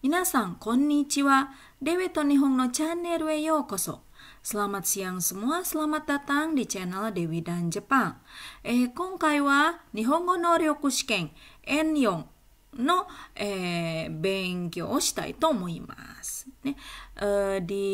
皆さん、こんにちは。Dewi to Nihong no Channel we yokoso. Selamat siang semua, selamat datang di channel Dewi dan Jepang. Eh, konkai wa Nihongo no Ryoku shiken N4 eh, di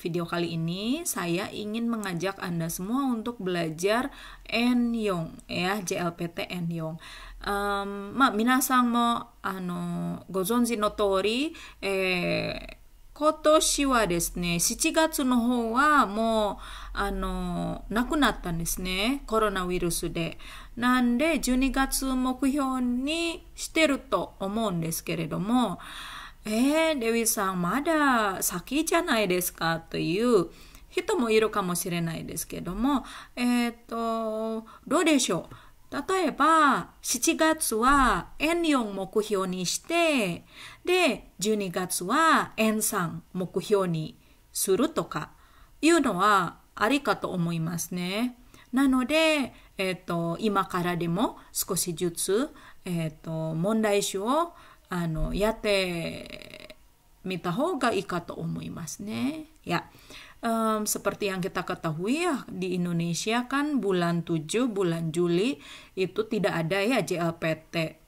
video kali ini saya ingin mengajak Anda semua untuk belajar N4 ya, JLPT N4. あまあ、皆さんもあのご存知の通り、えー、今年はですね、7月の方はもう、あの、亡くなったんですね。コロナウイルスで。なんで、12月目標にしてると思うんですけれども、えー、ディさん、まだ先じゃないですかという人もいるかもしれないですけども、えっ、ー、と、どうでしょう例えば、7月は円4目標にして、で、12月は円3目標にするとかいうのはありかと思いますね。なので、えっ、ー、と、今からでも少しずつ、えっ、ー、と、問題集をあのやってみた方がいいかと思いますね。いや。um, seperti yang kita ketahui ya di Indonesia kan bulan 7 bulan Juli itu tidak ada ya JLPT.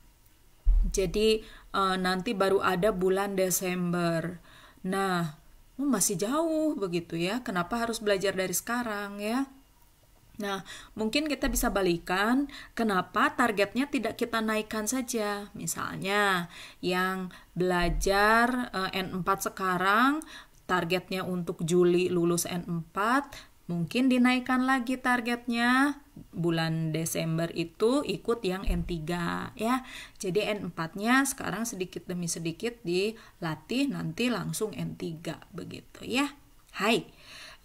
Jadi uh, nanti baru ada bulan Desember. Nah, oh, masih jauh begitu ya. Kenapa harus belajar dari sekarang ya? Nah, mungkin kita bisa balikan kenapa targetnya tidak kita naikkan saja. Misalnya, yang belajar eh, N4 sekarang targetnya untuk Juli lulus N4 mungkin dinaikkan lagi targetnya bulan Desember itu ikut yang N3 ya. Jadi N4-nya sekarang sedikit demi sedikit dilatih nanti langsung N3 begitu ya. Hai.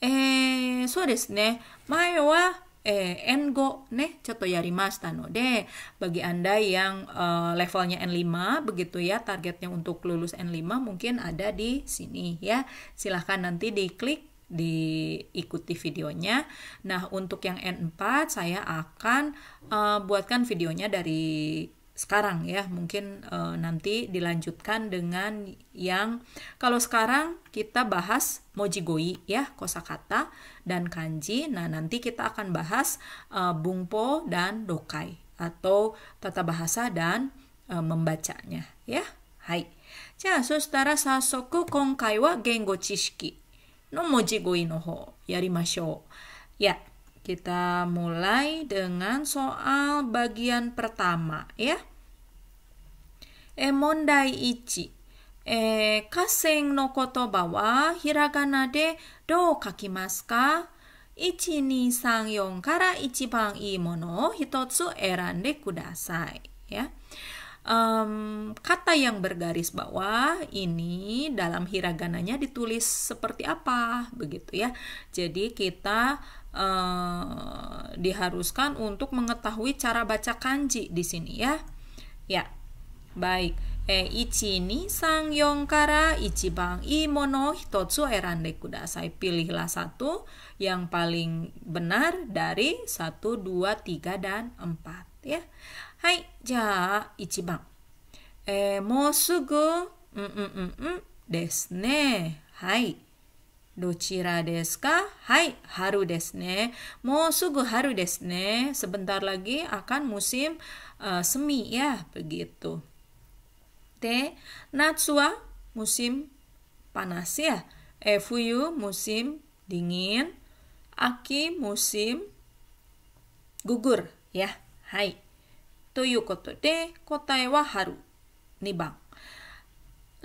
Eh, so desu ne. Mae wa N5, eh, ne coto Yarimas Tano. de bagi Anda yang uh, levelnya N5 begitu ya targetnya untuk lulus N5 mungkin ada di sini ya. Silahkan nanti diklik diikuti videonya. Nah, untuk yang N4 saya akan uh, buatkan videonya dari sekarang ya mungkin e, nanti dilanjutkan dengan yang kalau sekarang kita bahas mojigoi ya kosakata dan kanji nah nanti kita akan bahas e, bungpo dan dokai atau tata bahasa dan e, membacanya ya hai ja setara sasoku wa gengo chishiki no mojigoi noho yarimashou ya kita mulai dengan soal bagian pertama ya. E ichi. E kasen no kotoba wa hiragana de dou kakimasu ka? 1234 Ya. Um, kata yang bergaris bawah ini dalam hiragananya ditulis seperti apa begitu ya. Jadi kita uh, diharuskan untuk mengetahui cara baca kanji di sini ya. Ya. Baik. Eh, ichi ni sang yong kara i imono hitotsu erande kudasai. Pilihlah satu yang paling benar dari 1, 2, 3, dan 4 ya. Hai, ja ichibang. Eh, mosugu mm mm mm, -mm desu ne. Hai. Hai haru desne. Mau sugu haru desne. Sebentar lagi akan musim uh, semi ya, begitu. Te, natsua musim panas ya. E fuyu musim dingin. Aki musim gugur ya. Hai. To yu koto de kotae wa haru. Nibang.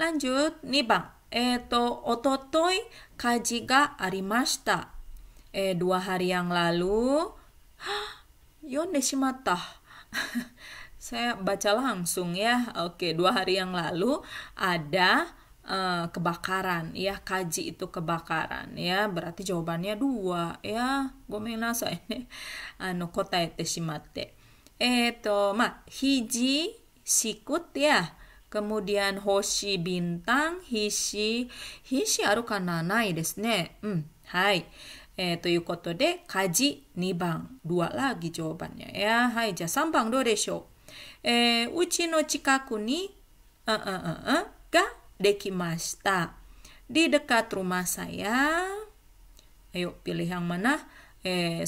Lanjut, nibang. Eh, eh, dua hari yang lalu. saya baca langsung ya. Oke, dua hari yang lalu ada eh, kebakaran. Ya, kaji itu kebakaran. Ya, berarti jawabannya dua. Ya, gomena saya ini. Ano, kotaete shimatte. Eto, ma, hiji, sikut ya kemudian hoshi bintang, hishi, hishi aru nai desu ne. Hmm, hai. Eh, de, kaji 2 ban. Dua lagi 3 ya. Eh, uchi no chikaku ni, uh, uh, uh, Di dekat rumah saya. Ayo, pilih yang mana? eh,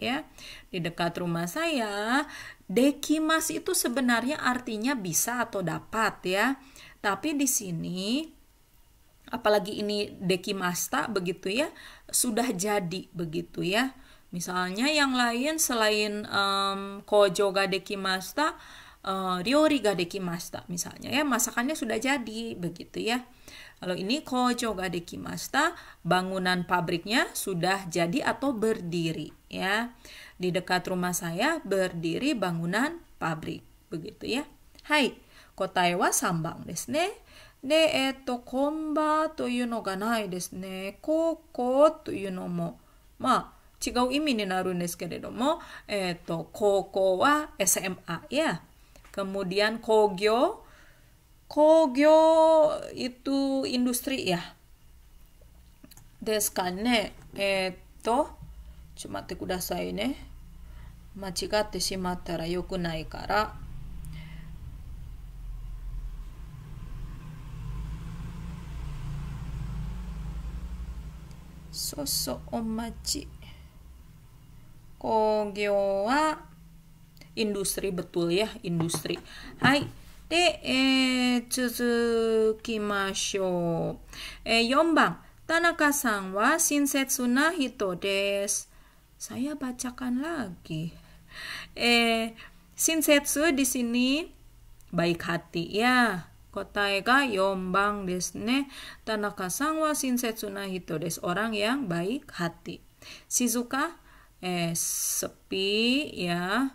Ya, Di dekat rumah saya, Dekimas itu sebenarnya artinya bisa atau dapat ya. Tapi di sini apalagi ini dekimasta begitu ya, sudah jadi begitu ya. Misalnya yang lain selain um, kojoga dekimasta, uh, eh, ryori ga dekimasta misalnya ya, masakannya sudah jadi begitu ya. Kalau ini kojo ga dekimashita, bangunan pabriknya sudah jadi atau berdiri ya. Di dekat rumah saya berdiri bangunan pabrik. Begitu ya. Hai, kotae wa sambang desu ne. ma eto wa SMA ya. kemudian kogyo Kogyo itu industri ya. Desu kan ne? Eto, cumate kudasai ne. Machigatte shimattara yokunai kara. omachi. industri betul ya industri. Hai. で、えー、続きましょう。えー、4番、Tanaka san wa na hito des. Saya bacakan lagi. Eh, di sini baik hati ya. Kotae ga yombang desu ne. Tanaka san wa sinsetsu na hito des. Orang yang baik hati. Shizuka eh sepi ya.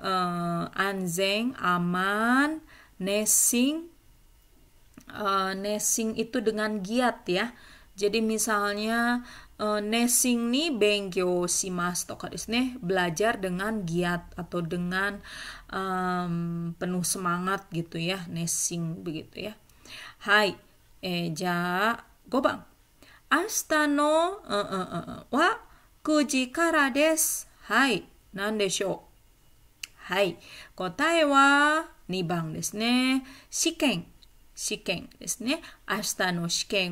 Uh, anzeng aman Nesing uh, nesing itu dengan giat ya. Jadi misalnya uh, nesing nih bengkyo simas toka ne belajar dengan giat atau dengan um, penuh semangat gitu ya, nesing begitu ya. Hai, eja eh, gobang. Asta no uh, uh, uh, wa kuji kara desu. Hai, nan desho. Hai, kotae wa 2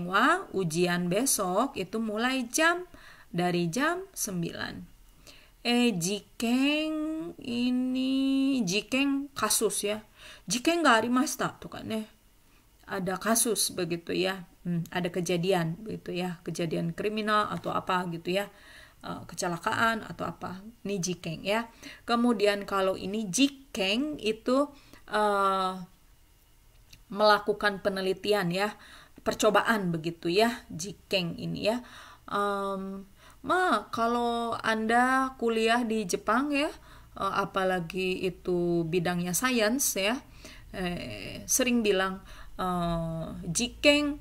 wa ujian besok itu mulai jam dari jam 9. Eh, jikeng ini jikeng kasus ya. Jikeng gak arimashita ada kasus begitu ya. Hmm, ada kejadian begitu ya. Kejadian kriminal atau apa gitu ya. kecelakaan atau apa. Ini jikeng ya. Kemudian kalau ini jikeng itu uh, melakukan penelitian ya percobaan begitu ya jikeng ini ya um, ma kalau anda kuliah di Jepang ya uh, apalagi itu bidangnya sains ya eh, sering bilang uh, jikeng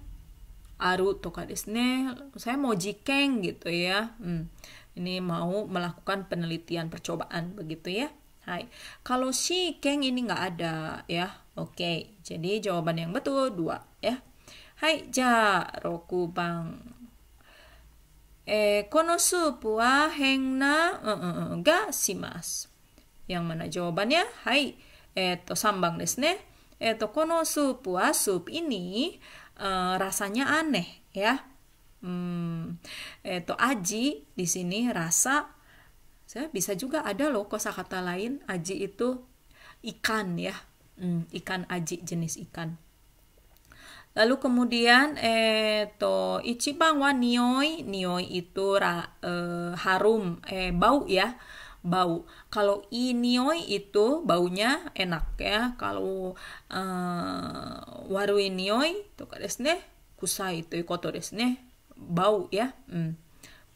aru toka desne saya mau jikeng gitu ya hmm, ini mau melakukan penelitian percobaan begitu ya Hai. Kalau si keng ini nggak ada ya. Oke. Jadi jawaban yang betul dua ya. Hai, ja roku bang. Eh, kono supu wa hengna uh, uh, ga simas. Yang mana jawabannya? Hai. Eto eh, sambang desu ne. Eto eh, kono supu wa sup ini uh, rasanya aneh ya. Hmm, eto aji di sini rasa saya bisa juga ada loh kosakata lain aji itu ikan ya. Hmm, ikan aji jenis ikan. Lalu kemudian eh to ichi wa nioi, nioi itu ra, e, harum, eh bau ya bau. Kalau inioi itu baunya enak ya. Kalau e, eh, waru inioi itu desne kusai itu kotor desne bau ya. Hmm.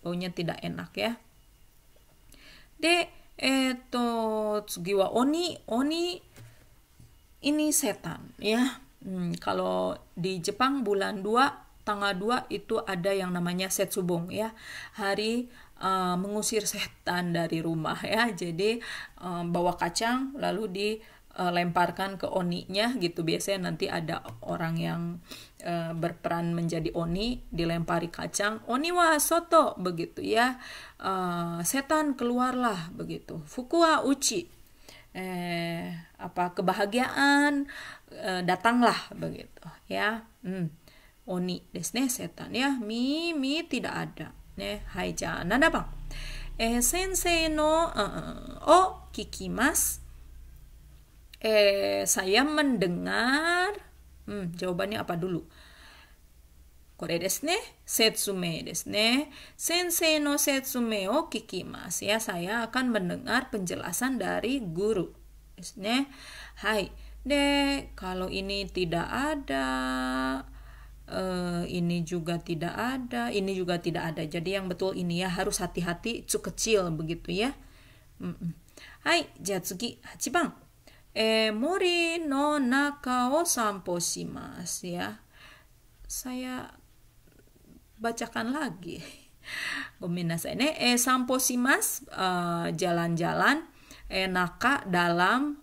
Baunya tidak enak ya. で、えー、っと、次は鬼、鬼、ini oni ini setan ya. Hmm, kalau di Jepang bulan 2 tanggal 2 itu ada yang namanya setsubung ya. Hari uh, mengusir setan dari rumah ya. Jadi eh, bawa kacang lalu di uh, lemparkan ke oninya gitu biasanya nanti ada orang yang uh, berperan menjadi oni dilempari kacang oni wa soto begitu ya uh, setan keluarlah begitu fukua uci eh apa kebahagiaan eh, datanglah begitu ya hmm. oni desne setan ya mimi mi tidak ada ne hai jangan ada bang eh sensei no uh, o kikimas Eh, saya mendengar. Hmm, jawabannya apa dulu? ya. saya akan mendengar penjelasan dari guru. Hai kalau ini tidak ada, uh, ini juga tidak ada, ini juga tidak ada. Jadi yang betul ini ya harus hati-hati, cuk kecil begitu ya. Mm -mm. はい。じゃあ次、8番。E Mori no naka o sampo えー、森の中を散歩します ya. Saya bacakan lagi. Gominasai ne eh, e sampo shimas uh, eh, jalan-jalan e naka dalam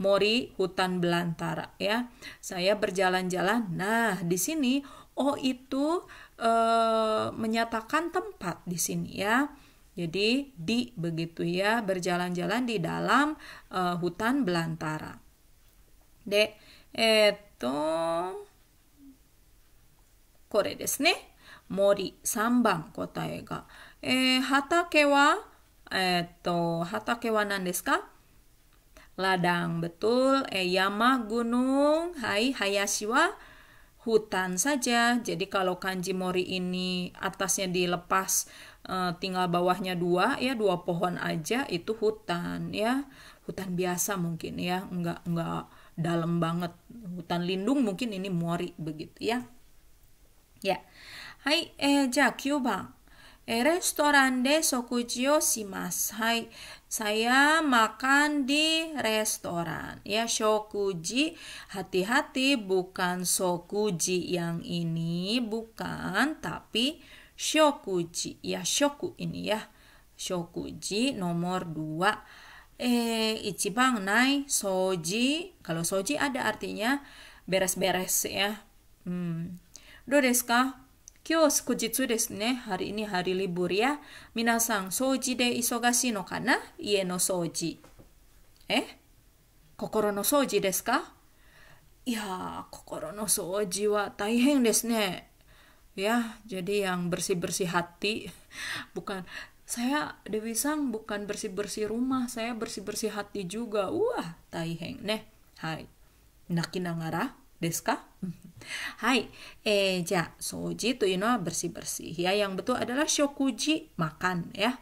mori hutan belantara ya. Saya berjalan-jalan. Nah, di sini o oh itu uh, menyatakan tempat di sini ya. Jadi di begitu ya berjalan-jalan di dalam uh, hutan belantara. De eto kore desu ne. Mori sambang kotae ga. Eh hatake wa eto hatake wa nan desu ka? Ladang betul, eh yama gunung, hai hayashi wa hutan saja. Jadi kalau kanji mori ini atasnya dilepas Eh, tinggal bawahnya dua ya dua pohon aja itu hutan ya hutan biasa mungkin ya nggak nggak dalam banget hutan lindung mungkin ini mori begitu ya ya hai eh bang eh, restoran hai saya makan di restoran. Ya, shokuji. Hati-hati bukan shokuji yang ini, bukan, tapi shokuji ya shoku ini ya shokuji nomor 2 eh ichibang nai soji kalau soji ada artinya beres-beres ya hmm. do desu ka kyo sukujitsu desu ne hari ini hari libur ya minasan soji de isogashi no kana ie no soji eh kokoro no soji desu ka ya, ne ya jadi yang bersih bersih hati bukan saya Dewi Sang bukan bersih-bersih rumah, saya bersih-bersih hati juga. Wah, heng ne. Hai. Naki nangara deska Hai. Eh, ja, soji tu ino bersih-bersih. Ya, yang betul adalah shokuji, makan ya.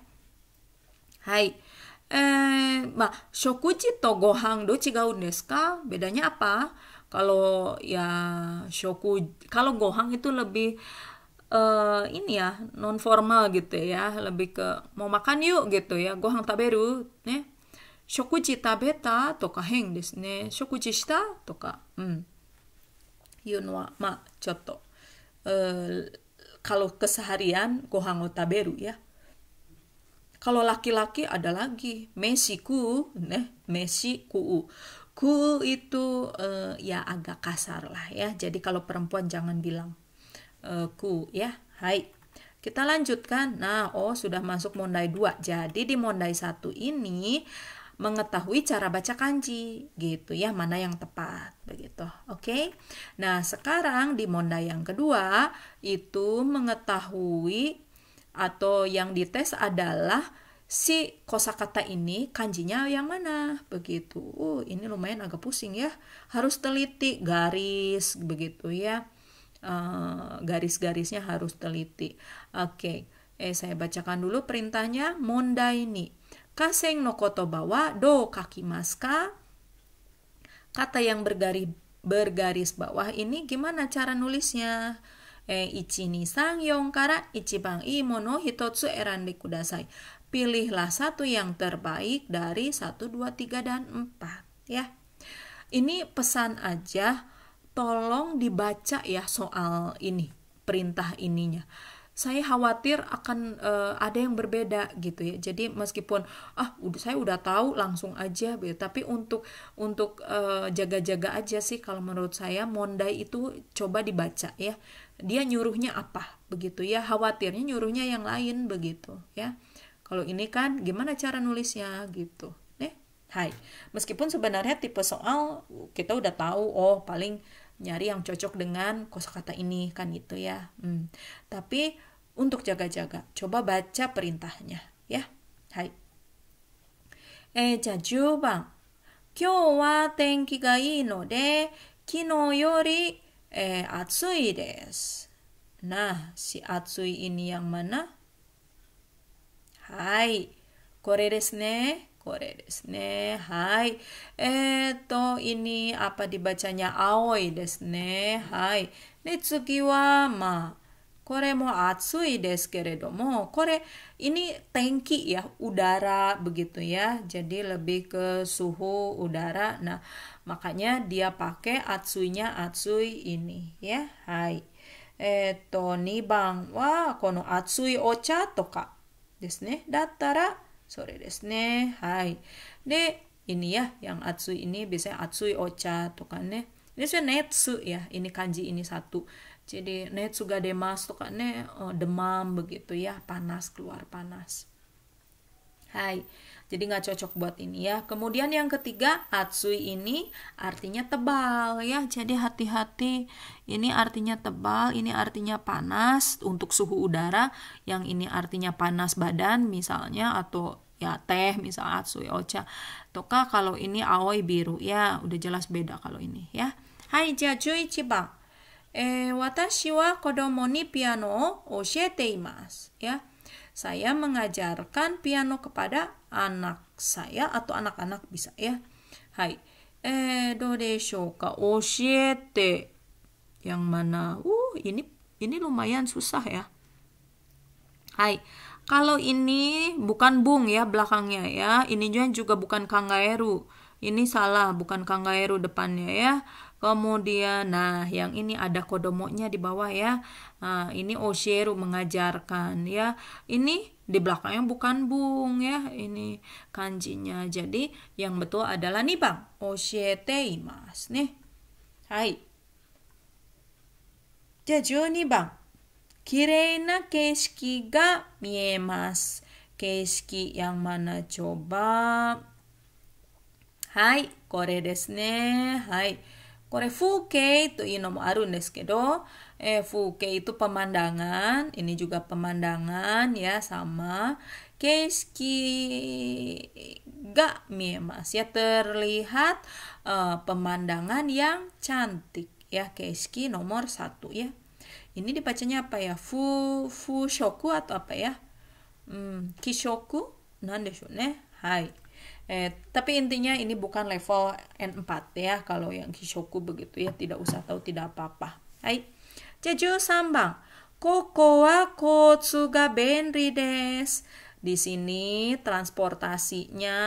Hai. Eh, to gohang, ka? Bedanya apa? Kalau ya shoku, kalau gohang itu lebih uh, ini ya non formal gitu ya, lebih ke mau makan yuk gitu ya, Gohang taberu, ne? Shokuji tabeta toka heng desu ne. Shokuji shita toka, um. Hmm. Yun wa, ma, chotto. Uh, kalau keseharian o taberu ya. Kalau laki-laki ada lagi, mesiku, nah, mesiku. Ku itu uh, ya agak kasar lah ya. Jadi kalau perempuan jangan bilang uh, ku ya. Hai. Kita lanjutkan. Nah, oh sudah masuk mondai dua. Jadi di mondai 1 ini mengetahui cara baca kanji gitu ya mana yang tepat begitu oke okay? nah sekarang di mondai yang kedua itu mengetahui atau yang dites adalah si kosakata ini kanjinya yang mana begitu. Uh, ini lumayan agak pusing ya. Harus teliti garis begitu ya. Uh, garis-garisnya harus teliti. Oke, okay. eh saya bacakan dulu perintahnya mondaini. Kaseng no koto bawa do kaki maska. Kata yang bergaris bergaris bawah ini gimana cara nulisnya? i mono erandi kudasai. Pilihlah satu yang terbaik dari 1, 2, 3, dan 4 ya. Ini pesan aja, tolong dibaca ya soal ini, perintah ininya saya khawatir akan uh, ada yang berbeda gitu ya jadi meskipun ah udah saya udah tahu langsung aja gitu tapi untuk untuk eh, jaga-jaga uh, jaga -jaga aja sih kalau menurut saya mondai itu coba dibaca ya dia nyuruhnya apa begitu ya khawatirnya nyuruhnya yang lain begitu ya kalau ini kan gimana cara nulisnya gitu nih hai meskipun sebenarnya tipe soal kita udah tahu oh paling nyari yang cocok dengan kosakata ini kan itu ya hmm. tapi untuk jaga-jaga coba baca perintahnya ya hai eh jaju bang 今日は天気がいいので、昨日より e atsui desu. Nah, si atsui ini yang mana? Hai, kore desu ne. Kore desu ne. Hai. Eto, eh, ini apa dibacanya? Aoi desu ne. Hai. Ne, tsuki wa ma. Kore mo atsui desu keredomo. Kore, ini tanki ya, udara begitu ya. Jadi lebih ke suhu udara. Nah, makanya dia pakai atsuinya atsui ini ya hai eto eh, bang wa kono atsui ocha toka desu ne dattara sore desu ne hai de ini ya yang atsui ini biasanya atsui ocha toka ne ini sebenarnya netsu ya ini kanji ini satu jadi netsu demas toka ne eh, demam begitu ya panas keluar panas hai jadi nggak cocok buat ini ya. Kemudian yang ketiga, atsui ini artinya tebal ya. Jadi hati-hati. Ini artinya tebal, ini artinya panas untuk suhu udara, yang ini artinya panas badan misalnya atau ya teh misal atsui ocha. Toka kalau ini aoi biru ya, udah jelas beda kalau ini ya. Hai, jajui ciba. Eh, watashi wa kodomo ni piano o ya saya mengajarkan piano kepada anak saya atau anak-anak bisa ya. Hai. Eh, do de shouka oshiete. Yang mana? Uh, ini ini lumayan susah ya. Hai. Kalau ini bukan bung ya belakangnya ya. Ini juga bukan kangaeru. Ini salah, bukan kangaeru depannya ya. Kemudian, nah yang ini ada kodomonya di bawah ya. Nah, ini Osheru mengajarkan ya. Ini di belakangnya bukan bung ya. Ini kanjinya. Jadi yang betul adalah nih bang. Oshiete mas nih. Hai. nih bang. Kirei na keshiki ga miemas. Keshiki yang mana coba? Hai, kore desu ne. Hai. これ風景 itu inomarun iya, desu eh fuke itu pemandangan, ini juga pemandangan ya sama keski ga miemas ya terlihat uh, pemandangan yang cantik ya keski nomor satu ya. Ini dibacanya apa ya? Fu fu shoku atau apa ya? Hmm, kishoku? Nandeshu ne? Hai. Eh, tapi intinya ini bukan level N4 ya. Kalau yang Kishoku begitu ya, tidak usah tahu tidak apa-apa. Hai. Jeju Sambang. Koko wa kotsu ga benri Di sini transportasinya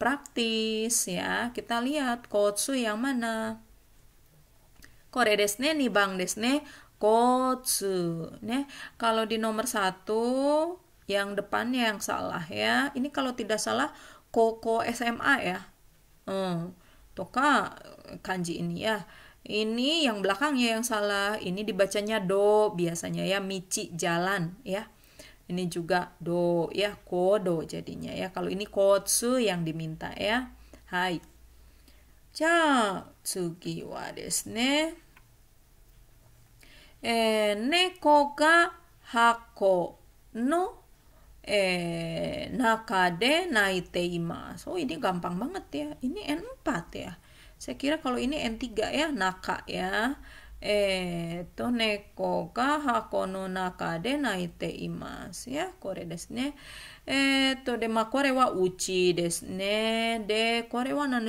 praktis ya. Kita lihat kotsu yang mana. Kore ne, nih bang desne kotsu. Ne. kalau di nomor satu yang depannya yang salah ya. Ini kalau tidak salah Koko SMA ya. Hmm. Toka kanji ini ya. Ini yang belakangnya yang salah. Ini dibacanya do biasanya ya michi jalan ya. Ini juga do ya kodo jadinya ya. Kalau ini kotsu yang diminta ya. Hai. Ja, tsugi wa desu ne. Eh, neko ga hako no oh ini gampang banget ya. Ini N4 ya. Saya kira kalau ini N3 ya, naka ya. eh ya, eh to to neko hako no ya kore de de uchi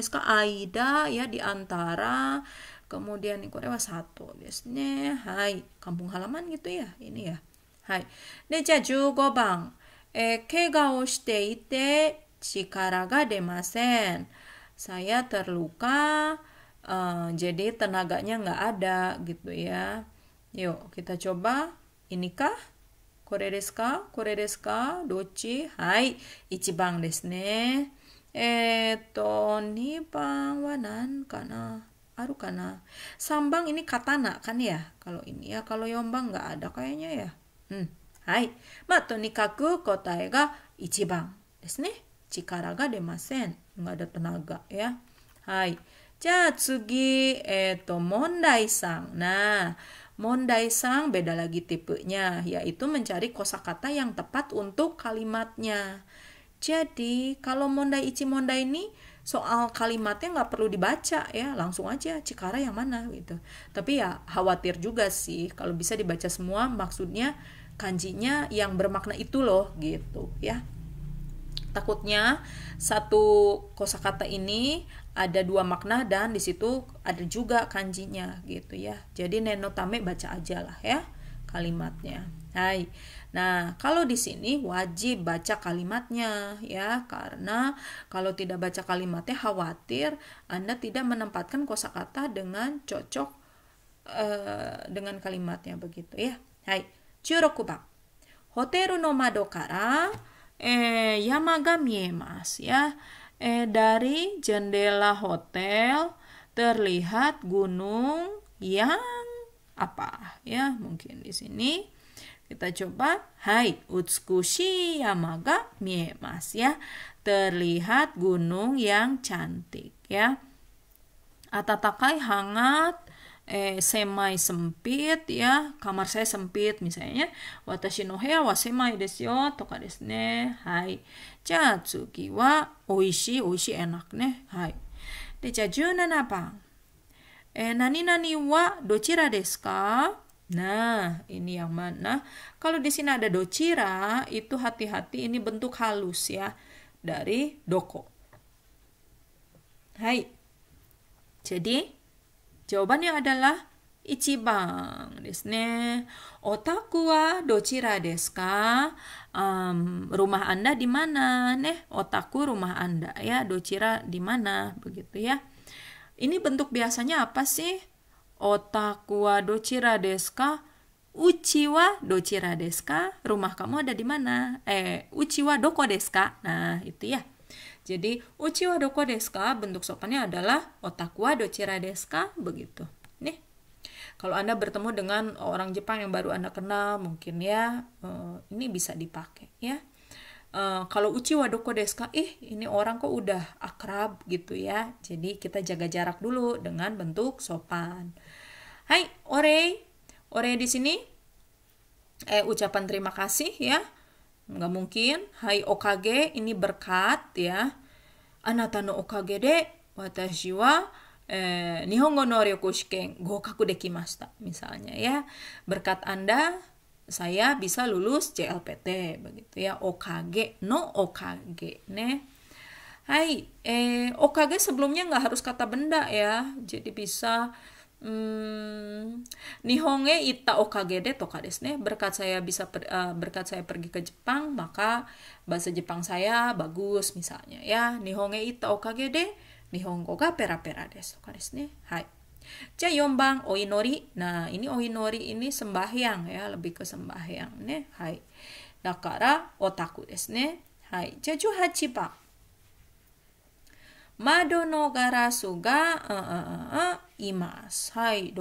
ka ?aida ya di antara Kemudian ini wa satu desne. Hai, kampung halaman gitu ya, ini ya. Hai. Deja jugo bang. えー、怪我をしていて力が出ません。Saya eh, terluka, uh, jadi tenaganya nggak ada gitu ya. Yuk, kita coba. Inikah? これですかこれですかどっちはい1番ですねえーっと2 aru ?3 sambang ini katana kan ya? Kalau ini ya, kalau yombang nggak ada kayaknya ya. Hmm. はい。まあ、とにかく答えが1番ですね。力が出ません。nggak ada tenaga ya. Sang beda lagi tipenya, yaitu mencari kosakata yang tepat untuk kalimatnya. Jadi, kalau Mondai Ichi Mondai ini soal kalimatnya nggak perlu dibaca ya, langsung aja Cikara yang mana gitu. Tapi ya khawatir juga sih kalau bisa dibaca semua, maksudnya kanjinya yang bermakna itu loh gitu ya takutnya satu kosakata ini ada dua makna dan di situ ada juga kanjinya gitu ya. Jadi nenotame baca aja lah ya kalimatnya. Hai. Nah, kalau di sini wajib baca kalimatnya ya karena kalau tidak baca kalimatnya khawatir Anda tidak menempatkan kosakata dengan cocok eh, dengan kalimatnya begitu ya. Hai. 16番。ホテルの窓から、eh, Yamaga Miemas ya. Eh, dari jendela hotel terlihat gunung yang apa ya mungkin di sini kita coba hai utsukushi yamaga miemas ya terlihat gunung yang cantik ya atatakai hangat eh, semai sempit ya kamar saya sempit misalnya watashi no hea wa semai desu yo toka desu ne hai ja tsugi wa oishi oishi enak ne hai de ja 17 eh, ka Nah, ini yang mana? Kalau di sini ada docira, itu hati-hati ini bentuk halus ya dari doko. Hai. Jadi, Jawabannya adalah Ichiban desu ne. Otaku wa dochira desu ka? Um, rumah Anda di mana? Neh, otaku rumah Anda ya, dochira di mana? Begitu ya. Ini bentuk biasanya apa sih? Otaku wa dochira desu ka? Uchiwa dochira desu ka? Rumah kamu ada di mana? Eh, uchiwa doko desu ka? Nah, itu ya. Jadi uchiwa doko desu ka bentuk sopannya adalah otakwa dochira desu begitu. Nih. Kalau Anda bertemu dengan orang Jepang yang baru Anda kenal, mungkin ya uh, ini bisa dipakai ya. Uh, kalau uchiwa doko deska, ih ini orang kok udah akrab gitu ya. Jadi kita jaga jarak dulu dengan bentuk sopan. Hai, ore. Ore di sini eh ucapan terima kasih ya nggak mungkin hai okage ini berkat ya anata no okage de watashi wa eh, nihongo no ryoku shiken gokaku dekimashita misalnya ya berkat anda saya bisa lulus CLPT begitu ya okage no okage ne hai eh okage sebelumnya nggak harus kata benda ya jadi bisa Hmm, Nihonge ita okagede toka desu ne. Berkat saya bisa per, uh, berkat saya pergi ke Jepang, maka bahasa Jepang saya bagus misalnya ya. Nihonge ita okagede, Nihongo ga pera-pera desu toka desu ne. Hai. Ja yombang oinori. Nah, ini oinori ini sembahyang ya, lebih ke sembahyang ne. Hai. Dakara otaku desu ne. Hai. Ja juhachiba garasu ga imas. Hai,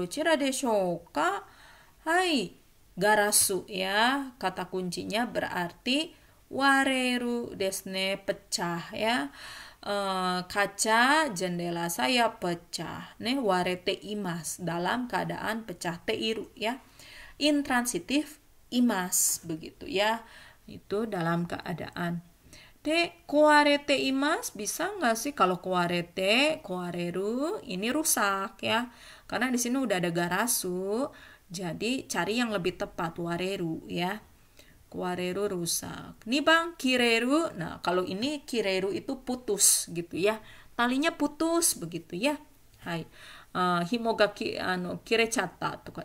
Hai, garasu ya. Kata kuncinya berarti wareru desne pecah ya. Uh, kaca jendela saya pecah. ne. warete imas dalam keadaan pecah teiru ya. Intransitif imas begitu ya. Itu dalam keadaan De kuarete imas bisa nggak sih kalau kuarete, kuareru ini rusak ya. Karena di sini udah ada garasu, jadi cari yang lebih tepat wareru ya. Kuareru rusak. Nih bang, kireru. Nah kalau ini kireru itu putus gitu ya. Talinya putus begitu ya. Hai. Uh, eh, himogaki ano kirecata tuh kan,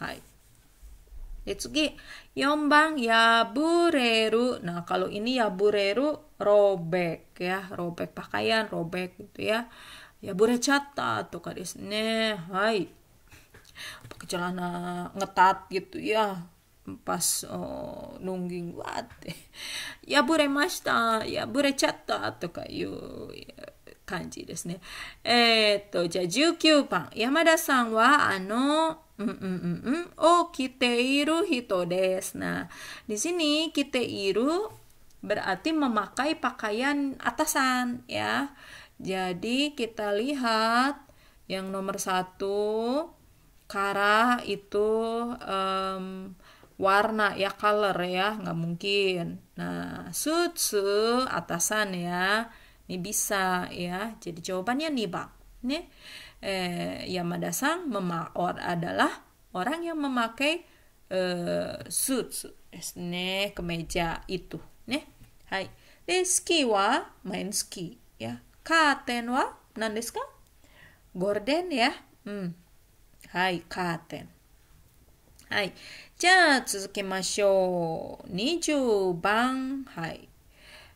hai で、次、4番、yabureru. Nah, kalau ini yabureru, robek ya. Robek pakaian, robek gitu ya. Yaburecata to ka desu ne. Hai. Pakai celana ngetat gitu ya pas oh, nungging wate. Yaburemashita, yaburecata to kayu. you 感じですねえーっとじゃあ19 Nah, di sini kite iru berarti memakai pakaian atasan ya. Jadi kita lihat yang nomor satu kara itu um, warna ya color ya nggak mungkin. Nah sutsu atasan ya bisa ya, jadi jawabannya nibak. Nih, eh, Yamada-san mema adalah orang yang memakai eh, suit, ne, kemeja itu. Nih, hai. De, ski wa main ski. Ya. Katen wa nan desu ka? Gorden ya. Hmm. Hai, katen. bang. Hai.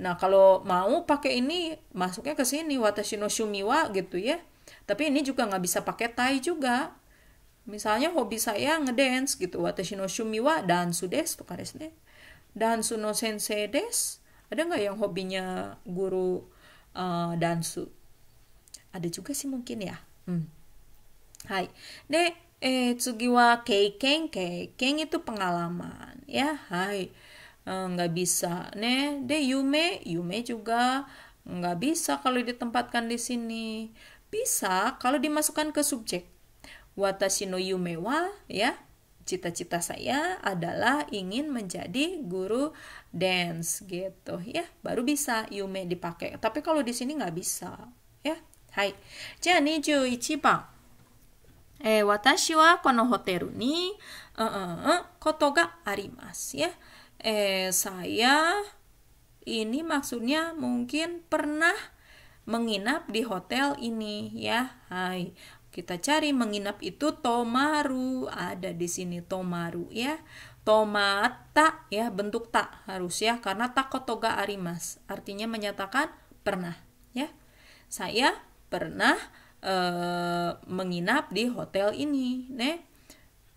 Nah, kalau mau pakai ini, masuknya ke sini, watashi no wa, gitu ya. Tapi ini juga nggak bisa pakai tai juga. Misalnya hobi saya ngedance gitu, watashi no wa dansu desu dan karesne. Dansu no sensei desu. Ada nggak yang hobinya guru uh, dansu? Ada juga sih mungkin ya. Hmm. Hai. De, eh, tsugi wa keiken, keiken itu pengalaman. Ya, hai. Eh, nggak uh, bisa ne de yume yume juga nggak bisa kalau ditempatkan di sini bisa kalau dimasukkan ke subjek watashi no yume wa ya cita-cita saya adalah ingin menjadi guru dance gitu ya baru bisa yume dipakai tapi kalau di sini nggak bisa ya hai jadi bang eh watashi wa kono hotel ni uh, uh, uh, koto ga arimasu ya eh saya ini maksudnya mungkin pernah menginap di hotel ini ya. Hai, kita cari menginap itu tomaru. Ada di sini tomaru ya. Tomata ya bentuk tak harus ya karena takotoga arimas artinya menyatakan pernah ya. Saya pernah eh, menginap di hotel ini, ne.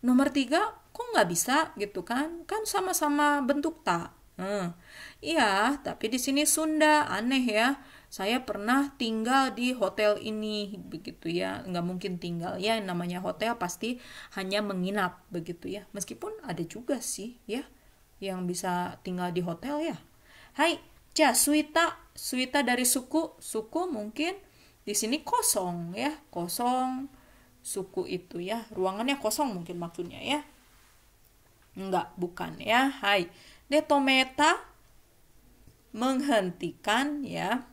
Nomor tiga, kok nggak bisa gitu kan kan sama-sama bentuk tak hmm. iya tapi di sini Sunda aneh ya saya pernah tinggal di hotel ini begitu ya nggak mungkin tinggal ya namanya hotel pasti hanya menginap begitu ya meskipun ada juga sih ya yang bisa tinggal di hotel ya Hai Ja Suita Suita dari suku suku mungkin di sini kosong ya kosong suku itu ya ruangannya kosong mungkin maksudnya ya Enggak, bukan ya. Hai. Detometa menghentikan ya.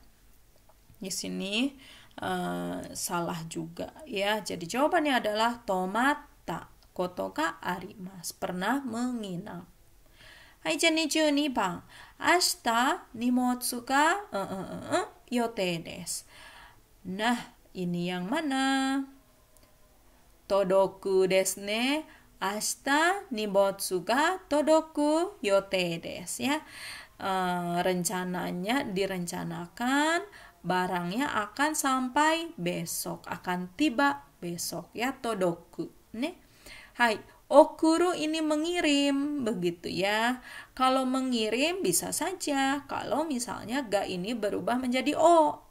Di sini uh, salah juga ya. Jadi jawabannya adalah tomata. Kotoka arimas. Pernah menginap. Hai jani juni bang. Ashita nimotsu ka uh, eh, uh, eh, uh, uh, yote desu. Nah, ini yang mana? Todoku desu ne. Asta todoku yote ya. Uh, rencananya direncanakan barangnya akan sampai besok, akan tiba besok ya todoku. Nih. Hai, okuru ini mengirim begitu ya. Kalau mengirim bisa saja kalau misalnya ga ini berubah menjadi o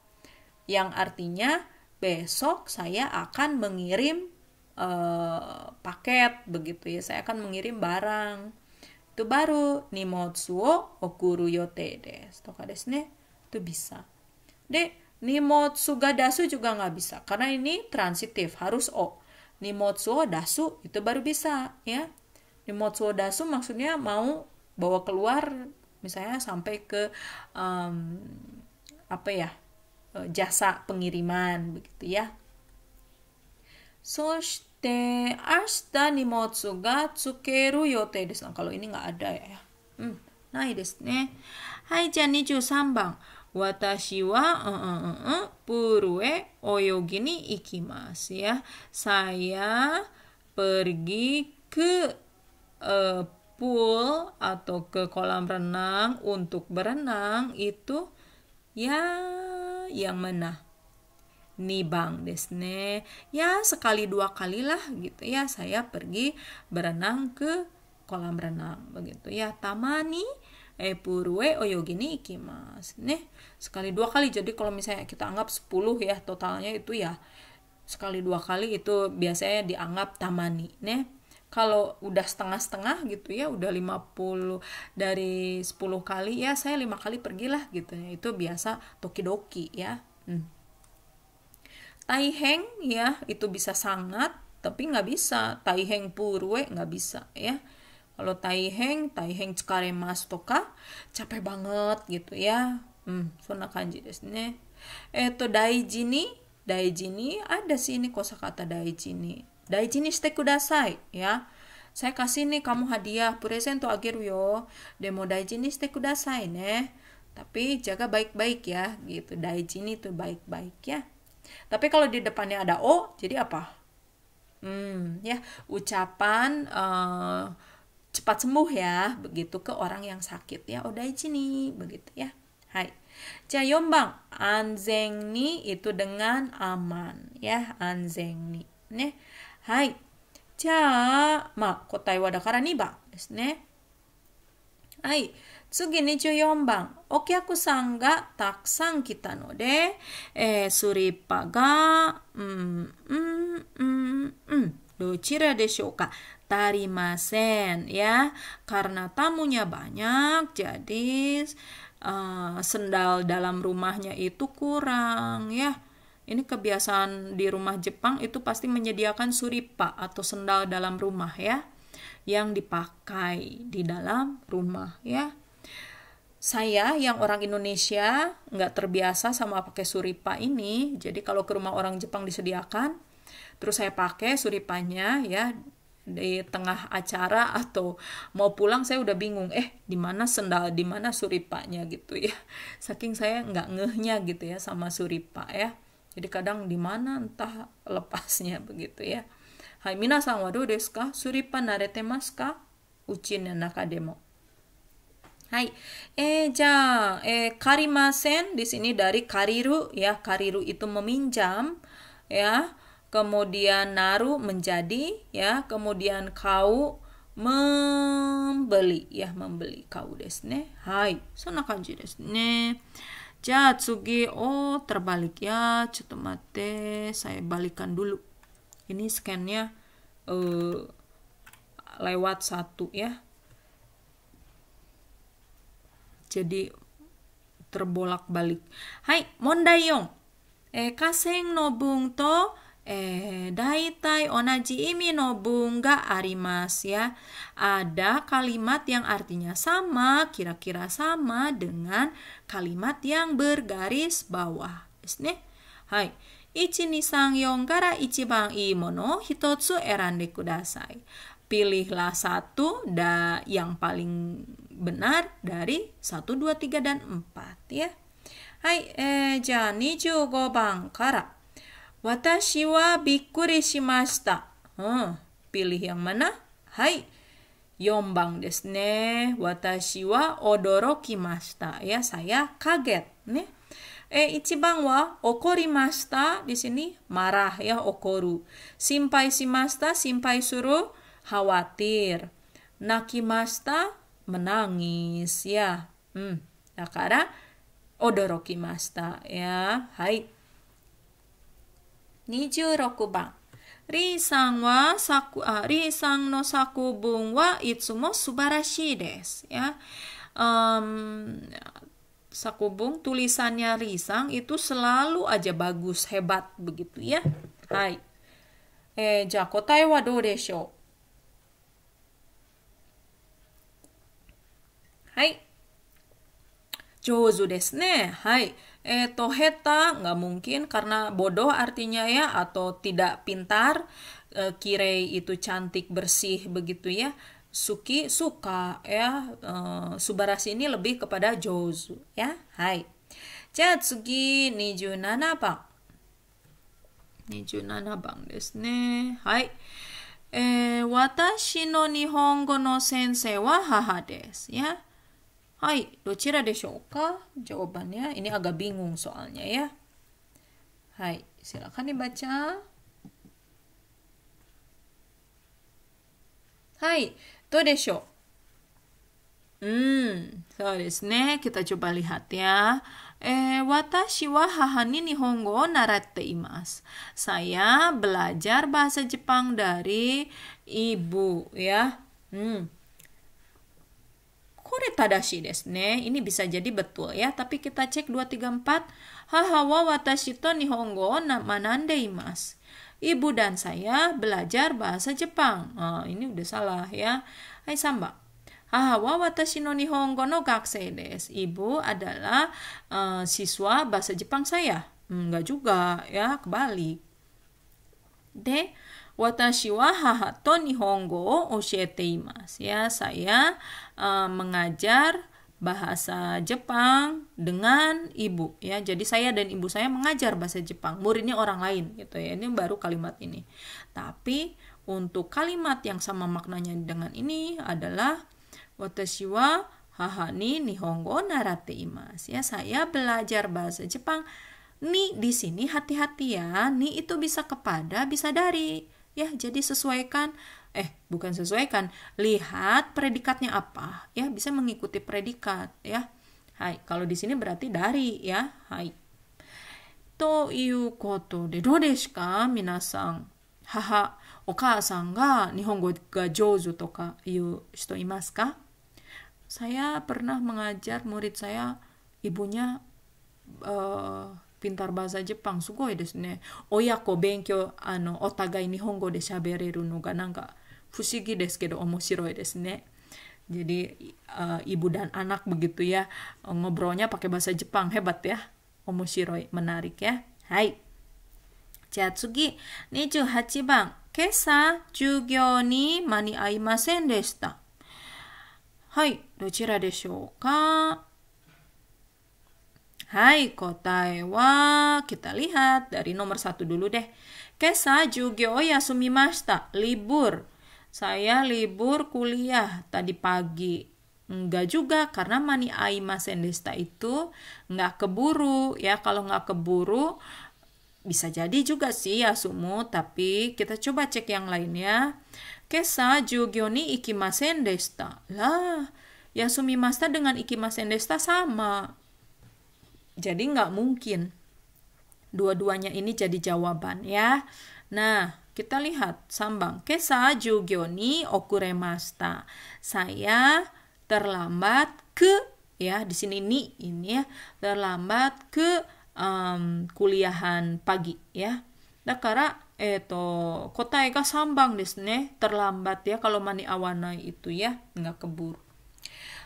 yang artinya besok saya akan mengirim Eh, paket begitu ya saya akan mengirim barang itu baru nimotsuo wo okuru yote des toka desu ne itu bisa de nimotsu ga dasu juga nggak bisa karena ini transitif harus o nimotsu wo dasu itu baru bisa ya nimotsu wo dasu maksudnya mau bawa keluar misalnya sampai ke um, apa ya eh, jasa pengiriman begitu ya tsukeru yote そして、明日荷物がつける予定です。Nah, kalau ini nggak ada ya. Hmm, Hai Sambang. ないですね。はい、じゃあ23番。私は、うんうんうん、プールへ泳ぎに行きます ya. Saya pergi ke uh, pool atau ke kolam renang untuk berenang itu ya yang mana? Nibang desne. Ya sekali dua kali lah gitu ya saya pergi berenang ke kolam renang begitu ya. Tamani epurue eh, oyogini ikimas. ne sekali dua kali jadi kalau misalnya kita anggap 10 ya totalnya itu ya sekali dua kali itu biasanya dianggap tamani. Nih kalau udah setengah-setengah gitu ya udah 50 dari 10 kali ya saya lima kali pergilah gitu ya itu biasa toki tokidoki ya hmm. Taiheng ya itu bisa sangat tapi nggak bisa. Taiheng purwe nggak bisa ya. Kalau taiheng, taiheng mas toka capek banget gitu ya. Hmm, sona kanji desu ne. Eto daiji ni, daiji ni ada sih ini kosakata daiji ni. Daiji ni shite kudasai ya. Saya kasih nih kamu hadiah, present to akhir yo. Demo daiji ni shite kudasai ne. Tapi jaga baik-baik ya gitu. Daiji ni tuh baik-baik ya. Tapi kalau di depannya ada O, jadi apa? Hmm, ya ucapan uh, cepat sembuh ya, begitu ke orang yang sakit ya. Udah sini, begitu ya. Hai. Jayombang anzengni itu dengan aman ya, anzengni. Ne. Hai. Ja ma kotai wa dakara ni ba desu ne. Hai. 次24 eh, mm, mm, mm, tarimasen ya, karena tamunya banyak, jadi uh, sendal dalam rumahnya itu kurang ya. Ini kebiasaan di rumah Jepang itu pasti menyediakan suripa atau sendal dalam rumah ya, yang dipakai di dalam rumah ya saya yang orang Indonesia nggak terbiasa sama pakai suripa ini. Jadi kalau ke rumah orang Jepang disediakan, terus saya pakai suripanya ya di tengah acara atau mau pulang saya udah bingung eh di mana sendal di mana suripanya gitu ya saking saya nggak ngehnya gitu ya sama suripa ya jadi kadang di mana entah lepasnya begitu ya Hai minasan wa desu ka? Suripa narete masu ka? Uchi Hai. Eh, ja, eh, karimasen di sini dari kariru ya. Kariru itu meminjam ya. Kemudian naru menjadi ya. Kemudian kau membeli ya, membeli kau desne Hai. Sona kanji desne. Ja, tsugi oh terbalik ya. Coto saya balikan dulu. Ini scannya eh lewat satu ya jadi terbolak-balik. Hai, mondayong. Eh, kaseng nobung to eh, daitai onaji imi nobung bun ga arimas ya. Ada kalimat yang artinya sama, kira-kira sama dengan kalimat yang bergaris bawah. Desne. Hai. yong i mono hitotsu erande kudasai. Pilihlah satu da yang paling benar dari 1, 2, 3, dan 4 ya. Hai, eh, jadi 25 Watashi wa bikuri shimashita. Hmm, pilih yang mana? Hai, 4 Ya, saya kaget. Nih. Eh, ichibang wa okorimashita di sini marah ya okoru. Simpai simasta, simpai suruh khawatir. Nakimasta menangis ya. Hmm. ya kara odorokimashita ah, ya. um, saku sakubung tulisannya Risang itu selalu aja bagus, hebat begitu ya. Hai. Eh, wa do desho. はい。上手ですね。はい。Eh, toheta nggak mungkin karena bodoh artinya ya atau tidak pintar. Eh, kirei itu cantik bersih begitu ya. Suki suka ya. Eh, subarasi ini lebih kepada jozu ya. Hai. Jatsugi nana bang. nana bang desu ne. Hai. ya hai dochira shouka? Jawabannya ini agak bingung soalnya ya. Hai, silakan dibaca. Hai, do shou. Hmm, so desu ne. Kita coba lihat ya. Eh, watashi wa hahani nihongo narate imasu. Saya belajar bahasa Jepang dari ibu ya. Hmm. Kore tadashi desu ne. Ini bisa jadi betul ya. Tapi kita cek 234. Hahawa watashi to nihongo manande imas. Ibu dan saya belajar bahasa Jepang. Nah, ini udah salah ya. Hai samba. Hahawa watashi no nihongo no gakusei desu. Ibu adalah uh, siswa bahasa Jepang saya. Enggak hmm, juga ya, kebalik. De Watashi wa to nihongo o oshiete imasu. Ya, saya uh, mengajar bahasa Jepang dengan ibu ya. Jadi saya dan ibu saya mengajar bahasa Jepang, muridnya orang lain gitu ya. Ini baru kalimat ini. Tapi untuk kalimat yang sama maknanya dengan ini adalah watashi wa haha ni nihongo narate imasu. Ya, saya belajar bahasa Jepang. Ni di sini hati-hati ya. Ni itu bisa kepada, bisa dari ya jadi sesuaikan eh bukan sesuaikan lihat predikatnya apa ya bisa mengikuti predikat ya hai kalau di sini berarti dari ya hai to iu koto de do desu minasan haha o ga nihongo ga jouzu to ka iu saya pernah mengajar murid saya ibunya uh, pintar bahasa Jepang すごいですね親子勉強あのお互い日本語で喋れるのがなんか不思議ですけど面白いですね jadi uh, ibu dan anak begitu ya ngobrolnya pakai bahasa Jepang hebat ya omoshiroi menarik ya hai Jatsugi 28番今朝授業に間に合いませんでしたはいどちらでしょうか Hai kota wa, kita lihat dari nomor satu dulu deh. Kesa jugyo yasumimashita, libur. Saya libur kuliah tadi pagi. Enggak juga karena mani Aimasendesta desta itu enggak keburu ya. Kalau enggak keburu bisa jadi juga sih yasumu, tapi kita coba cek yang lainnya. Kesa jugyo ni ikimasen desta. Lah, yasumimashita dengan ikimasen desta sama jadi nggak mungkin dua-duanya ini jadi jawaban ya. Nah, kita lihat sambang. Kesa jugyo okuremasta. Saya terlambat ke ya di sini ni ini ya terlambat ke um, kuliahan pagi ya. Dakara eto kota ega sambang desu terlambat ya kalau mani awana itu ya nggak keburu.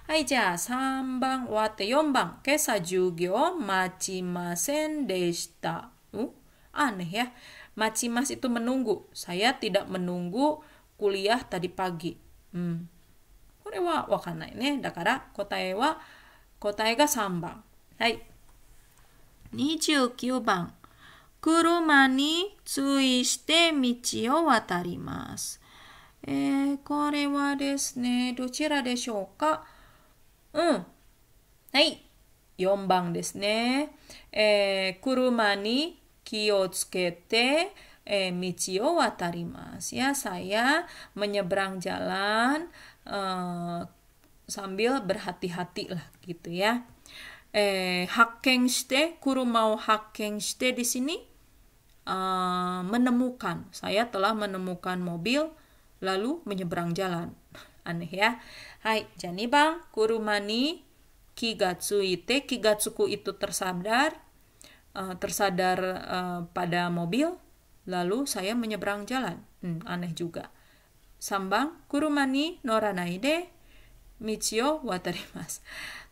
はい、じゃあ3番終わって4番。今朝授業待ちませんでした。Uh, itu menunggu. Saya tidak menunggu kuliah tadi pagi. Hmm. 3番はい29番車に注意して道を渡りますえーこれはですねどちらでしょうかうん。はい。4番ですね。えー、車に気をつけて、eh, Michio watarimas ya saya menyeberang jalan eh, sambil berhati-hati lah gitu ya eh hakeng shite kurumau hakeng shite di sini eh, menemukan saya telah menemukan mobil lalu menyeberang jalan aneh ya. Hai, jani bang, kurumani kigatsu ite, kigatsuku itu tersadar, uh, tersadar uh, pada mobil, lalu saya menyeberang jalan. Hmm, aneh juga. Sambang, kurumani noranaide, michio watarimas.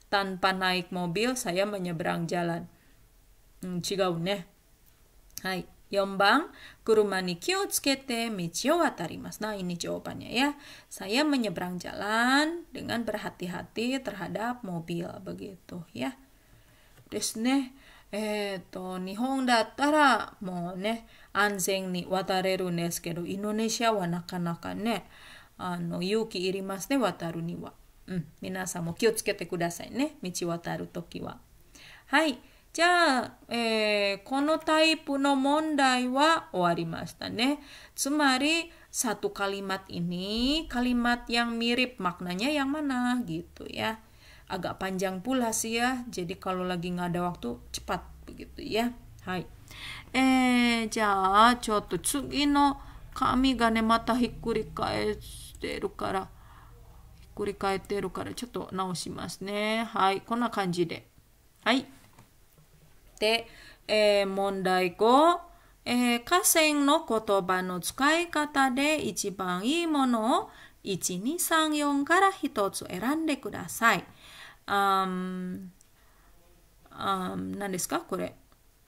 Tanpa naik mobil, saya menyeberang jalan. Hmm, cigau ne. Ya. Hai, yombang, Nah ini jawabannya ya. Saya menyeberang jalan dengan berhati-hati terhadap mobil begitu ya. Desu ne. Eto nihon datara mo ne anzen ni watareru nesu kedo Indonesia wa nakanaka ne ano yuki irimasu ne wataru ni wa. Um, mm, minasan mo kiotsukete kudasai ne michi wataru toki wa. Hai. じゃあ、えー、このタイプの問題は終わりましたね。つまり、satu kalimat ini, kalimat yang mirip maknanya yang mana gitu ya. Agak panjang pula sih ya, jadi kalau lagi nggak ada waktu, cepat begitu ya. Hai. Eh, Hai. て、えー、問題5、えー、河川の言葉の使い方で一番いいものを1234から1つ選んでください。あんあん何ですかこれ。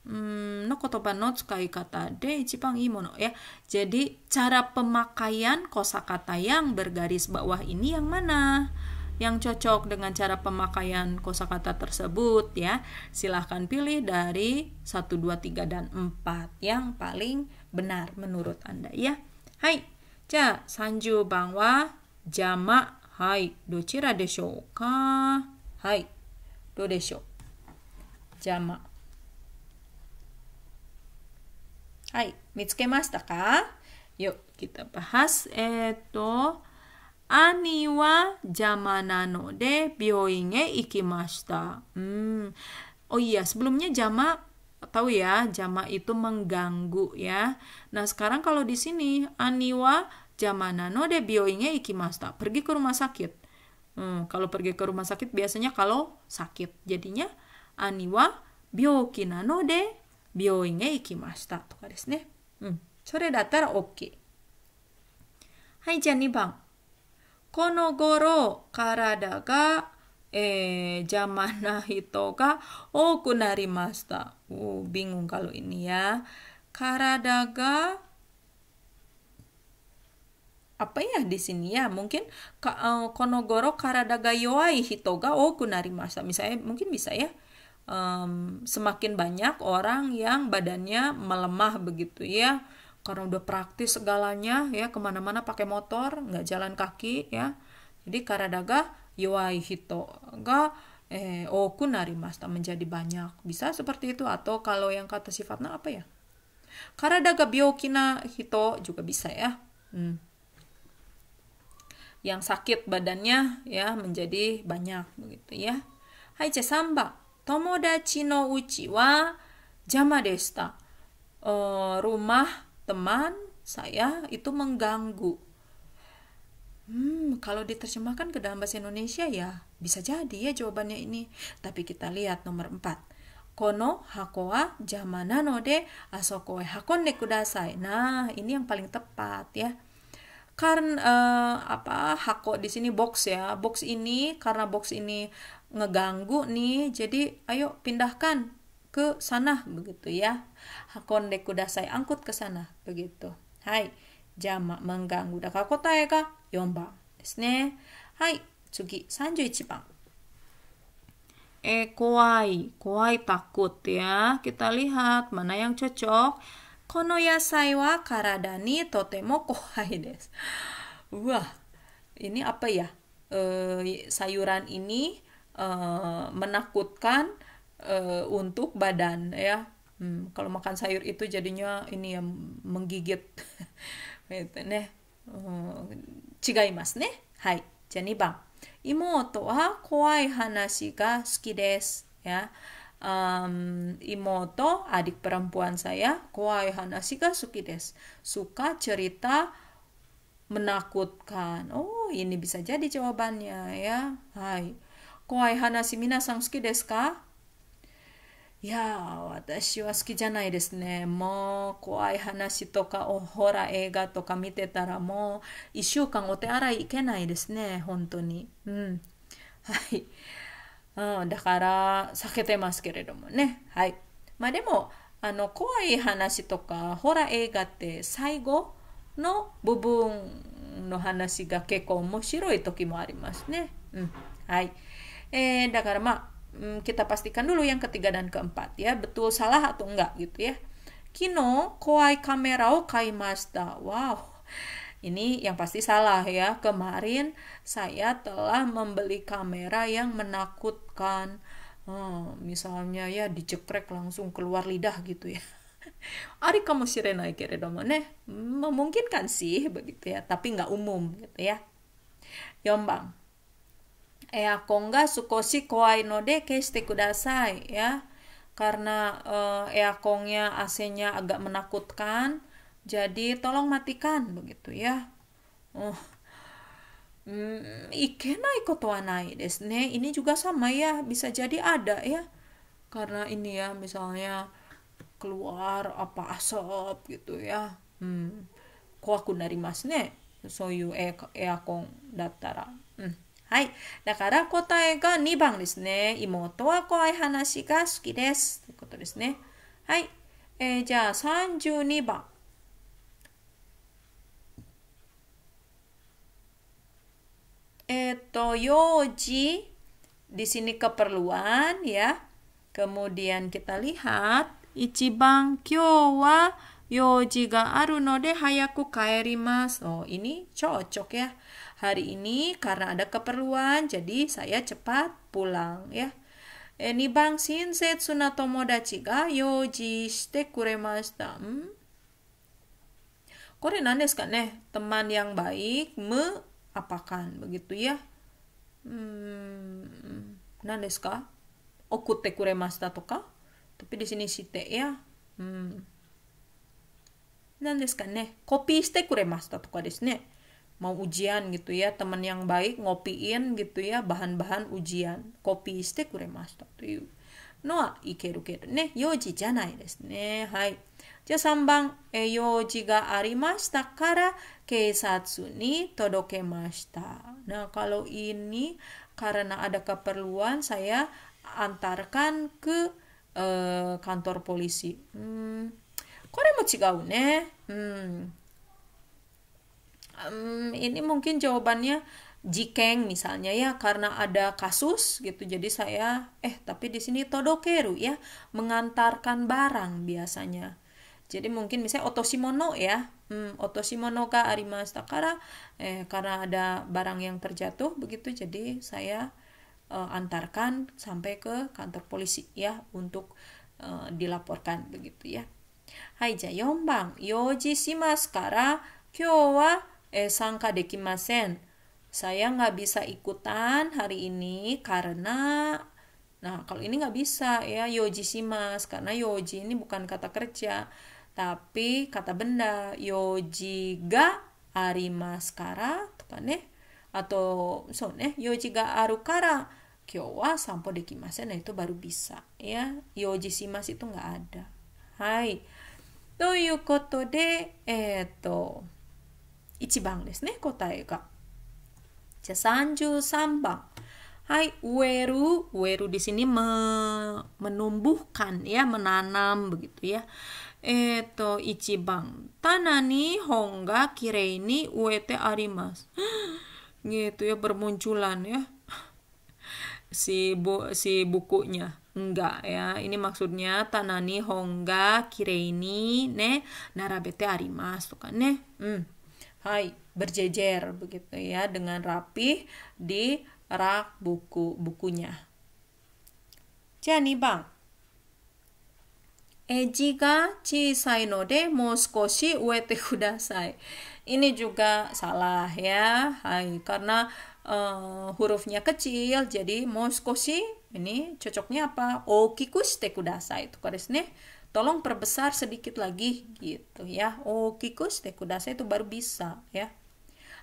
hmm, e, e, no kotoban no tsukai kata de ichipan mm, imono ya. Jadi cara pemakaian kosakata yang bergaris bawah ini yang mana? yang cocok dengan cara pemakaian kosakata tersebut ya. Silahkan pilih dari 1 2 3 dan 4 yang paling benar menurut Anda ya. Hai. Ja, sanju bangwa jama hai dochira desho ka? Hai. Do desho? Jama. Hai, mitsukemashita ka? Yuk, kita bahas. Eh, to, de 兄は邪魔なので病院へ行きました。Hmm. Oh iya, sebelumnya jama tahu ya, jama itu mengganggu ya. Nah, sekarang kalau di sini aniwa jama nano de bioing e ikimashita, pergi ke rumah sakit. Hmm, kalau pergi ke rumah sakit biasanya kalau sakit. Jadinya aniwa bioki nano de bioing e ikimashita. Tuh kan ですね. Hmm. oke. Okay. Hai jani bang. この頃体が、えー、jamana e, hito ga oku narimashita. Uh, oh, bingung kalau ini ya. Karada apa ya di sini ya mungkin ka, uh, e, konogoro karada ga yoai hito ga oku Misalnya mungkin bisa ya. Um, semakin banyak orang yang badannya melemah begitu ya karena udah praktis segalanya ya kemana-mana pakai motor nggak jalan kaki ya jadi karadaga yowai hito ga eh oku narimasta menjadi banyak bisa seperti itu atau kalau yang kata sifatnya apa ya karadaga biokina hito juga bisa ya hmm. yang sakit badannya ya menjadi banyak begitu ya hai cesamba tomodachi no uchi wa jama desta uh, eh, rumah teman saya itu mengganggu. Hmm, kalau diterjemahkan ke dalam bahasa Indonesia ya, bisa jadi ya jawabannya ini. Tapi kita lihat nomor 4. Kono hakoa wa jama asokoe asoko hakonde kudasai. Nah, ini yang paling tepat ya. Karena uh, apa hako di sini box ya. Box ini karena box ini ngeganggu nih, jadi ayo pindahkan ke sana begitu ya. Hakonde kudasai angkut ke sana begitu. Hai. Jama mengganggu da kota ya, kotae Hai, 4 bang eh kuai, kuai takut ya. Kita lihat mana yang cocok. Kono yasai wa karadani totemo kuai des. Wah, ini apa ya? E, sayuran ini e, menakutkan uh, untuk badan ya hmm, kalau makan sayur itu jadinya ini ya menggigit itu nih eh, cigai mas nih hai jadi bang imoto wa kowai hanashi ga suki desu ya um, imoto adik perempuan saya kowai hanashi ga suki desu suka cerita menakutkan oh ini bisa jadi jawabannya ya hai kowai hanashi minasang suki desu ka いや私は好きじゃないですね。もう怖い話とかホラー映画とか見てたらもう1週間お手洗い行けないですね、本当に。うん。はい。うん、だから避けてますけれどもね。はい。まあでも、あの怖い話とかホラー映画って最後の部分の話が結構面白い時もありますね。うん。はい。えー、だからまあ Hmm, kita pastikan dulu yang ketiga dan keempat ya betul salah atau enggak gitu ya kino koai kamera o masta wow ini yang pasti salah ya kemarin saya telah membeli kamera yang menakutkan hmm, misalnya ya dicekrek langsung keluar lidah gitu ya Ari kamu kira dong ne memungkinkan sih begitu ya tapi nggak umum gitu ya Yombang Eh, ya karena uh, eh, eakonnya AC-nya agak menakutkan jadi tolong matikan begitu ya uh. Hmm, ikenai kotoa nai desu ne. Ini juga sama ya, bisa jadi ada ya. Karena ini ya, misalnya keluar apa asap gitu ya. Hmm. Koaku narimasu ne. Soyu e, eh, eakon datara Hmm. はい。だから答えが2番ですね。妹は怖い話が好きです。ということですね。はい。えー、じゃあ32番。えっ、ー、と、Yoji di sini keperluan ya. Kemudian kita lihat Ichiban kyo wa yoji ga aru node hayaku kaerimasu. Oh, ini cocok ya hari ini karena ada keperluan jadi saya cepat pulang ya ini bang Sinset na tomodachi ga yoji shite kuremashita hmm? kore nan desu ka ne teman yang baik me apakan begitu ya hmm, nan desu ka okutte kuremashita toka tapi di sini shite ya hmm. Copy toka, なんですかね。コピーしてくれましたとかですね。mau ujian gitu ya teman yang baik ngopiin gitu ya bahan-bahan ujian noa ikeru kopi してくれましたというのはいけるけどね用事じゃないですねはいじゃあ3番、えー、用事がありましたから警察に届けました nah kalau ini karena ada keperluan saya antarkan ke eh, kantor polisi hmm, これも違うねうん um, ini mungkin jawabannya jikeng misalnya ya karena ada kasus gitu jadi saya eh tapi di sini todokeru ya mengantarkan barang biasanya jadi mungkin misalnya otosimono ya hmm, otosimono ka arimas takara eh karena ada barang yang terjatuh begitu jadi saya eh, antarkan sampai ke kantor polisi ya untuk eh, dilaporkan begitu ya Hai jayombang yoji kara 4 wa eh sangka dekimasen. Saya nggak bisa ikutan hari ini karena nah kalau ini nggak bisa ya yoji simas karena yoji ini bukan kata kerja tapi kata benda yoji ga arimas tuh kan ya atau so ne eh? yoji ga arukara kyo wa sampo dekimasen nah itu baru bisa ya yoji simas itu nggak ada hai ということで、えっ、ー、と、1番ですね、答えが。じゃあ33番。はい、weru, weru di sini me, menumbuhkan ya, menanam begitu ya. Eto bang Tanani hongga ini uete arimas. gitu ya bermunculan ya. si bu, si bukunya. Enggak ya, ini maksudnya tanani hongga kireini ne narabete arimas tuh kan ne. Hmm hai berjejer begitu ya dengan rapi di rak buku bukunya. Jadi bang, Eji ga chisai no de moskoshi uete kudasai. Ini juga salah ya. Hai, karena uh, hurufnya kecil jadi moskosi ini cocoknya apa? Okiku shite kudasai. Itu kan tolong perbesar sedikit lagi gitu ya oh kikus deh kudase itu baru bisa ya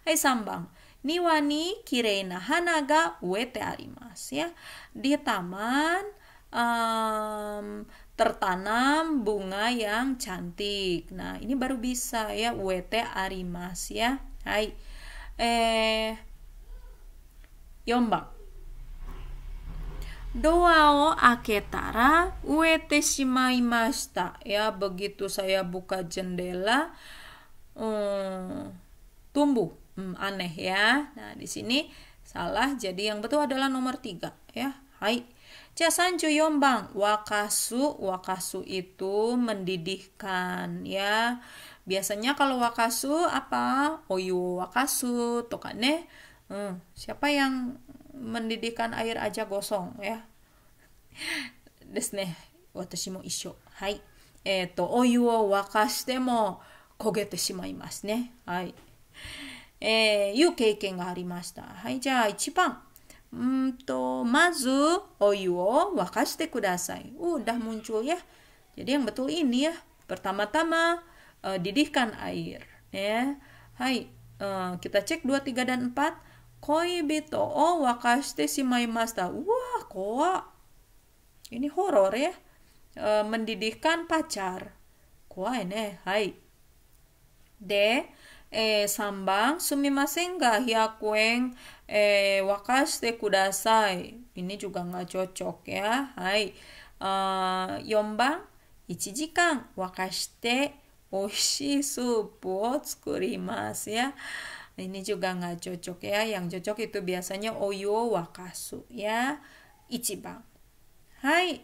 hai sambang niwani kirena hanaga wete arimas ya di taman um, tertanam bunga yang cantik nah ini baru bisa ya wete arimas ya hai eh yombang doa o aketara uete shimaimashita. Ya, begitu saya buka jendela hmm, tumbuh. Hmm, aneh ya. Nah, di sini salah. Jadi yang betul adalah nomor tiga ya. Hai. Jasanju yombang wakasu wakasu itu mendidihkan ya biasanya kalau wakasu apa oyu wakasu tokane hmm, siapa yang mendidihkan air aja gosong ya. Desne, watashi mo isho. Hai. Eto, oyu wo wakashite mo kogete shimaimasu ne. Hai. えー、いう経験がありました。はい、じゃあ1番。うんと、まず、お湯を沸かしてください。Udah e, muncul ya. Jadi yang betul ini ya. Pertama-tama, uh, didihkan air. Ya. Hai, uh, kita cek 2, 3, dan 4. 恋人を沸かしてしまいました。Wah, oh, koa. Ini horor ya. E, mendidihkan pacar. Koa ini, hai. De, e, sambang, sumimasen ga hyakueng e, wakaste kudasai. Ini juga nggak cocok ya. Hai. E, yombang, ichijikan wakaste oishi supu o tsukurimasu ya. Ini juga nggak cocok ya. Yang cocok itu biasanya oyo wakasu ya. Ichiban. Hai.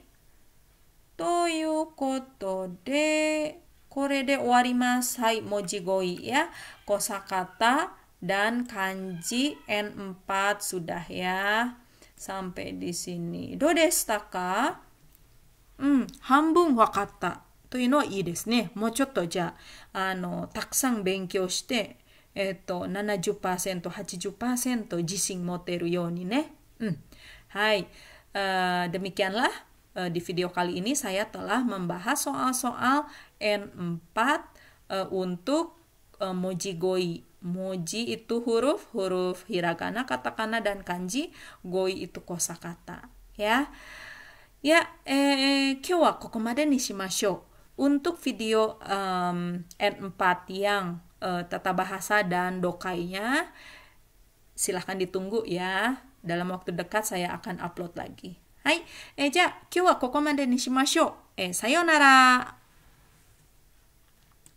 Toyo koto de. Kore de mas Hai mojigoi ya. Kosakata dan kanji N4 sudah ya. Sampai di sini. Do destaka? Hmm, hambun wakata. というのはいいですね。もうちょっとじゃあ、あの、たくさん勉強して、えっと、70%、80%自信持てるようにね。うん。はい。Uh, eh, mm. eh, demikianlah uh, di video kali ini saya telah membahas soal-soal N4 uh, untuk uh, moji goi. Moji itu huruf, huruf hiragana, katakana dan kanji, goi itu kosakata, ya. Ya, kyo wa untuk video um, N4 yang uh, tata bahasa dan dokainya. Silahkan ditunggu ya. Dalam waktu dekat saya akan upload lagi. Hai, eh Sayonara.